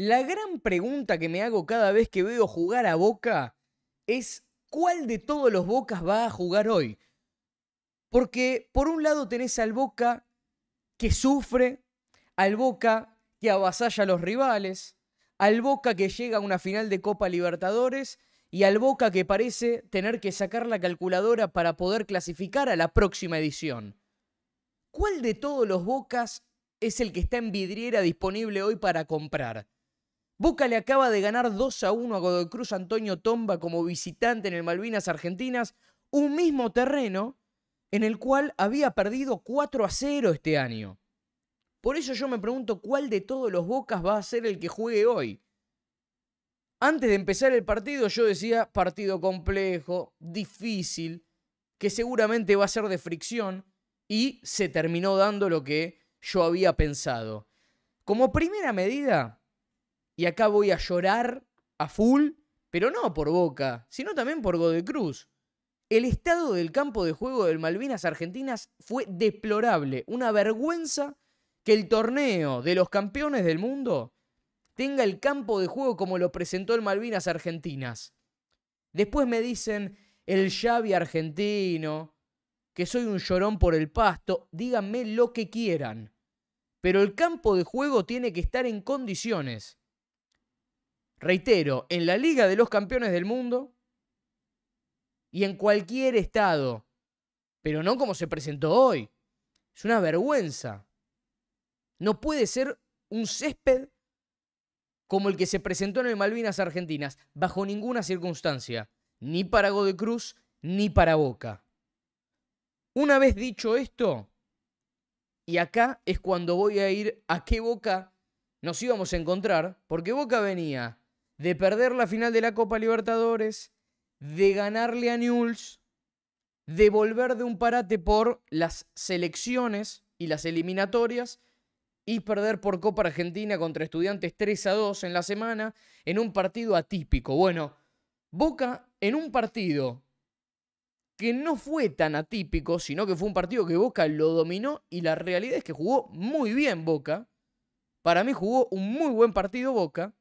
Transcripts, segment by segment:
La gran pregunta que me hago cada vez que veo jugar a Boca es cuál de todos los Bocas va a jugar hoy. Porque por un lado tenés al Boca que sufre, al Boca que avasalla a los rivales, al Boca que llega a una final de Copa Libertadores y al Boca que parece tener que sacar la calculadora para poder clasificar a la próxima edición. ¿Cuál de todos los Bocas es el que está en vidriera disponible hoy para comprar? Boca le acaba de ganar 2 a 1 a Godoy Cruz Antonio Tomba como visitante en el Malvinas Argentinas, un mismo terreno en el cual había perdido 4 a 0 este año. Por eso yo me pregunto cuál de todos los Bocas va a ser el que juegue hoy. Antes de empezar el partido yo decía partido complejo, difícil, que seguramente va a ser de fricción y se terminó dando lo que yo había pensado. Como primera medida, y acá voy a llorar a full, pero no por Boca, sino también por Godecruz. El estado del campo de juego del Malvinas Argentinas fue deplorable, una vergüenza que el torneo de los campeones del mundo tenga el campo de juego como lo presentó el Malvinas Argentinas. Después me dicen el Xavi argentino, que soy un llorón por el pasto, díganme lo que quieran. Pero el campo de juego tiene que estar en condiciones reitero, en la Liga de los Campeones del Mundo y en cualquier estado, pero no como se presentó hoy. Es una vergüenza. No puede ser un césped como el que se presentó en el Malvinas Argentinas, bajo ninguna circunstancia, ni para Godoy Cruz, ni para Boca. Una vez dicho esto, y acá es cuando voy a ir a qué Boca nos íbamos a encontrar, porque Boca venía de perder la final de la Copa Libertadores, de ganarle a Newells, de volver de un parate por las selecciones y las eliminatorias y perder por Copa Argentina contra Estudiantes 3 a 2 en la semana en un partido atípico. Bueno, Boca en un partido que no fue tan atípico, sino que fue un partido que Boca lo dominó y la realidad es que jugó muy bien Boca. Para mí jugó un muy buen partido Boca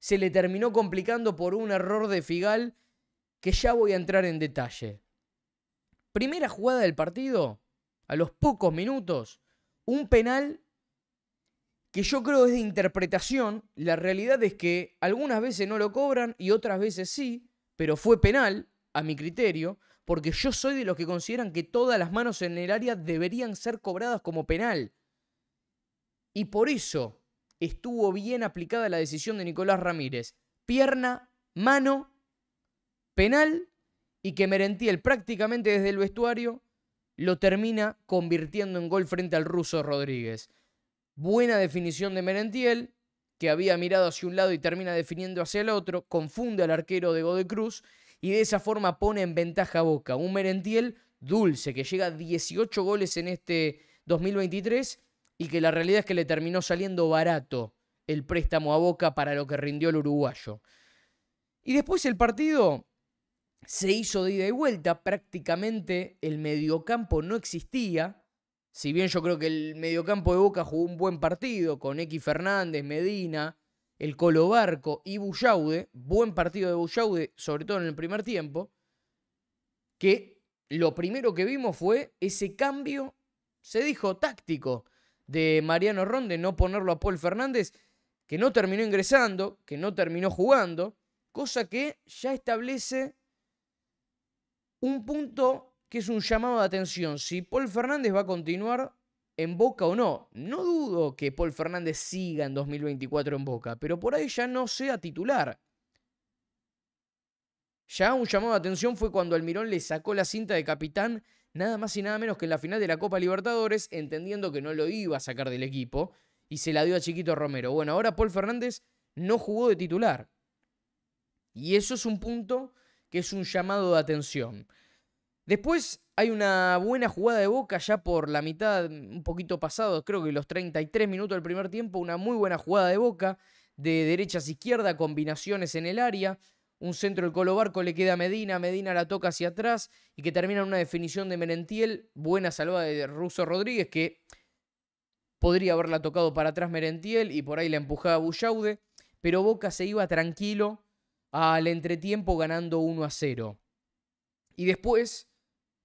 se le terminó complicando por un error de Figal que ya voy a entrar en detalle. Primera jugada del partido, a los pocos minutos, un penal que yo creo es de interpretación. La realidad es que algunas veces no lo cobran y otras veces sí, pero fue penal, a mi criterio, porque yo soy de los que consideran que todas las manos en el área deberían ser cobradas como penal. Y por eso estuvo bien aplicada la decisión de Nicolás Ramírez. Pierna, mano, penal y que Merentiel prácticamente desde el vestuario lo termina convirtiendo en gol frente al ruso Rodríguez. Buena definición de Merentiel, que había mirado hacia un lado y termina definiendo hacia el otro, confunde al arquero de Godecruz y de esa forma pone en ventaja a Boca. Un Merentiel dulce que llega a 18 goles en este 2023 y que la realidad es que le terminó saliendo barato el préstamo a Boca para lo que rindió el uruguayo. Y después el partido se hizo de ida y vuelta, prácticamente el mediocampo no existía. Si bien yo creo que el mediocampo de Boca jugó un buen partido con X Fernández, Medina, el Colo Barco y Bullaude, buen partido de Bullaude, sobre todo en el primer tiempo, que lo primero que vimos fue ese cambio, se dijo táctico, de Mariano Ronde no ponerlo a Paul Fernández, que no terminó ingresando, que no terminó jugando, cosa que ya establece un punto que es un llamado de atención, si Paul Fernández va a continuar en Boca o no. No dudo que Paul Fernández siga en 2024 en Boca, pero por ahí ya no sea titular. Ya un llamado de atención fue cuando Almirón le sacó la cinta de capitán nada más y nada menos que en la final de la Copa Libertadores, entendiendo que no lo iba a sacar del equipo, y se la dio a Chiquito Romero. Bueno, ahora Paul Fernández no jugó de titular. Y eso es un punto que es un llamado de atención. Después hay una buena jugada de Boca ya por la mitad, un poquito pasado, creo que los 33 minutos del primer tiempo, una muy buena jugada de Boca, de derechas a izquierda, combinaciones en el área un centro del Colo Barco le queda a Medina, Medina la toca hacia atrás y que termina en una definición de Merentiel, buena salvada de Russo Rodríguez que podría haberla tocado para atrás Merentiel y por ahí la empujaba Bullaude, pero Boca se iba tranquilo al entretiempo ganando 1 a 0. Y después,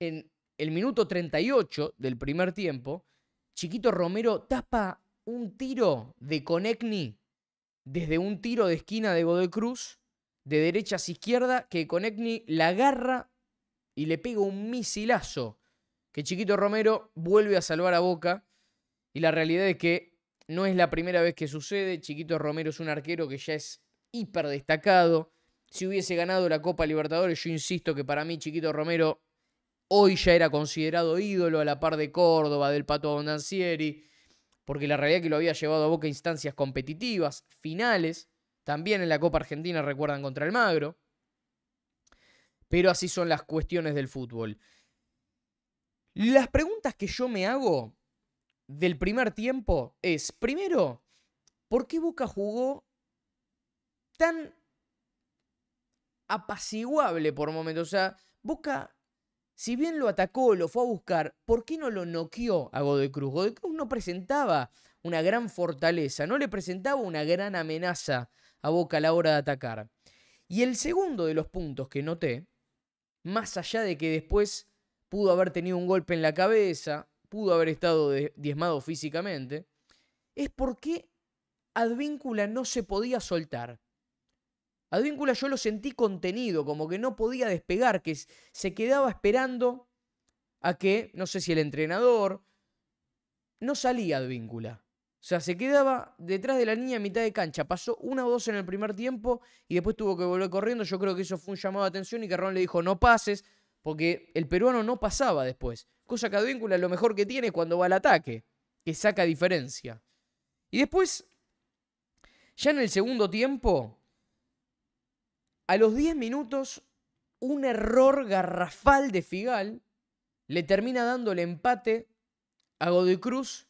en el minuto 38 del primer tiempo, Chiquito Romero tapa un tiro de Conecni desde un tiro de esquina de Godoy Cruz de derecha a izquierda que con Conecni la agarra y le pega un misilazo que Chiquito Romero vuelve a salvar a Boca y la realidad es que no es la primera vez que sucede, Chiquito Romero es un arquero que ya es hiper destacado, si hubiese ganado la Copa Libertadores, yo insisto que para mí Chiquito Romero hoy ya era considerado ídolo a la par de Córdoba, del Pato Abondancieri, porque la realidad es que lo había llevado a Boca instancias competitivas, finales, también en la Copa Argentina recuerdan contra el Magro. Pero así son las cuestiones del fútbol. Las preguntas que yo me hago del primer tiempo es, primero, ¿por qué Boca jugó tan apaciguable por momentos? O sea, Boca, si bien lo atacó, lo fue a buscar, ¿por qué no lo noqueó a Godoy Cruz? Godoy Cruz no presentaba una gran fortaleza, no le presentaba una gran amenaza a Boca a la hora de atacar. Y el segundo de los puntos que noté, más allá de que después pudo haber tenido un golpe en la cabeza, pudo haber estado diezmado físicamente, es por qué Advíncula no se podía soltar. Advíncula yo lo sentí contenido, como que no podía despegar, que se quedaba esperando a que, no sé si el entrenador, no salía Advíncula. O sea, se quedaba detrás de la línea a mitad de cancha. Pasó una o dos en el primer tiempo y después tuvo que volver corriendo. Yo creo que eso fue un llamado de atención y que le dijo no pases porque el peruano no pasaba después. Cosa que es lo mejor que tiene cuando va al ataque, que saca diferencia. Y después, ya en el segundo tiempo, a los 10 minutos, un error garrafal de Figal le termina dando el empate a Godoy Cruz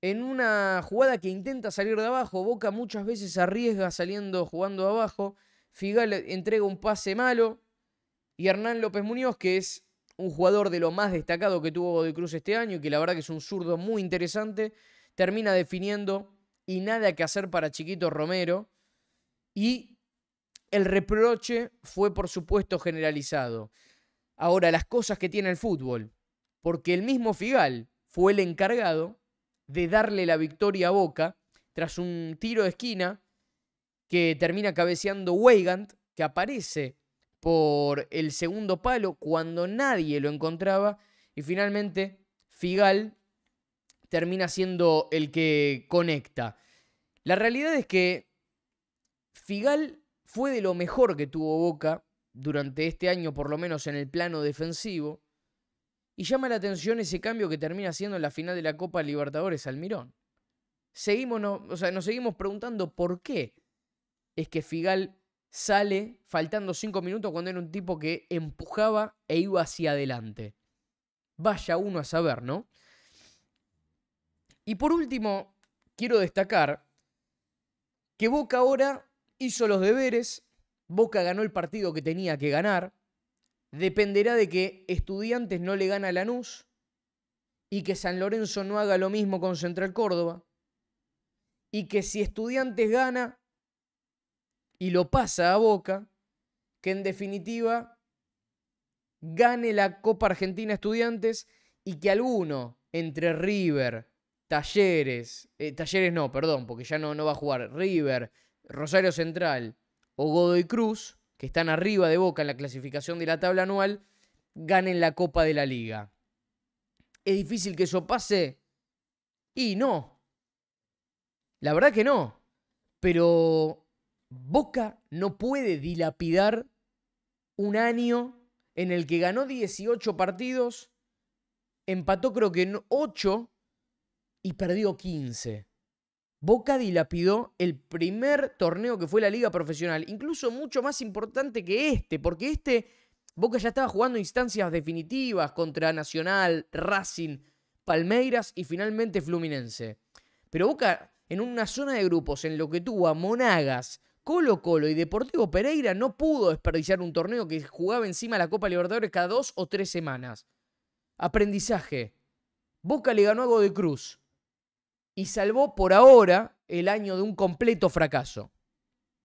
en una jugada que intenta salir de abajo, Boca muchas veces arriesga saliendo jugando abajo. Figal entrega un pase malo. Y Hernán López Muñoz, que es un jugador de lo más destacado que tuvo de Cruz este año, y que la verdad que es un zurdo muy interesante, termina definiendo y nada que hacer para Chiquito Romero. Y el reproche fue, por supuesto, generalizado. Ahora, las cosas que tiene el fútbol, porque el mismo Figal fue el encargado de darle la victoria a Boca tras un tiro de esquina que termina cabeceando Weigand, que aparece por el segundo palo cuando nadie lo encontraba y finalmente Figal termina siendo el que conecta. La realidad es que Figal fue de lo mejor que tuvo Boca durante este año, por lo menos en el plano defensivo. Y llama la atención ese cambio que termina siendo en la final de la Copa Libertadores Almirón. Seguimos, o sea, nos seguimos preguntando por qué es que Figal sale faltando cinco minutos cuando era un tipo que empujaba e iba hacia adelante. Vaya uno a saber, ¿no? Y por último, quiero destacar que Boca ahora hizo los deberes, Boca ganó el partido que tenía que ganar, dependerá de que Estudiantes no le gana a Lanús y que San Lorenzo no haga lo mismo con Central Córdoba y que si Estudiantes gana y lo pasa a Boca, que en definitiva gane la Copa Argentina Estudiantes y que alguno entre River, Talleres, eh, Talleres no, perdón, porque ya no, no va a jugar, River, Rosario Central o Godoy Cruz, que están arriba de Boca en la clasificación de la tabla anual, ganen la Copa de la Liga. ¿Es difícil que eso pase? Y no. La verdad que no. Pero Boca no puede dilapidar un año en el que ganó 18 partidos, empató creo que 8 y perdió 15. Boca dilapidó el primer torneo que fue la liga profesional, incluso mucho más importante que este, porque este Boca ya estaba jugando instancias definitivas contra Nacional, Racing, Palmeiras y finalmente Fluminense. Pero Boca en una zona de grupos en lo que tuvo a Monagas, Colo Colo y Deportivo Pereira no pudo desperdiciar un torneo que jugaba encima la Copa Libertadores cada dos o tres semanas. Aprendizaje. Boca le ganó a Godoy Cruz y salvó por ahora el año de un completo fracaso.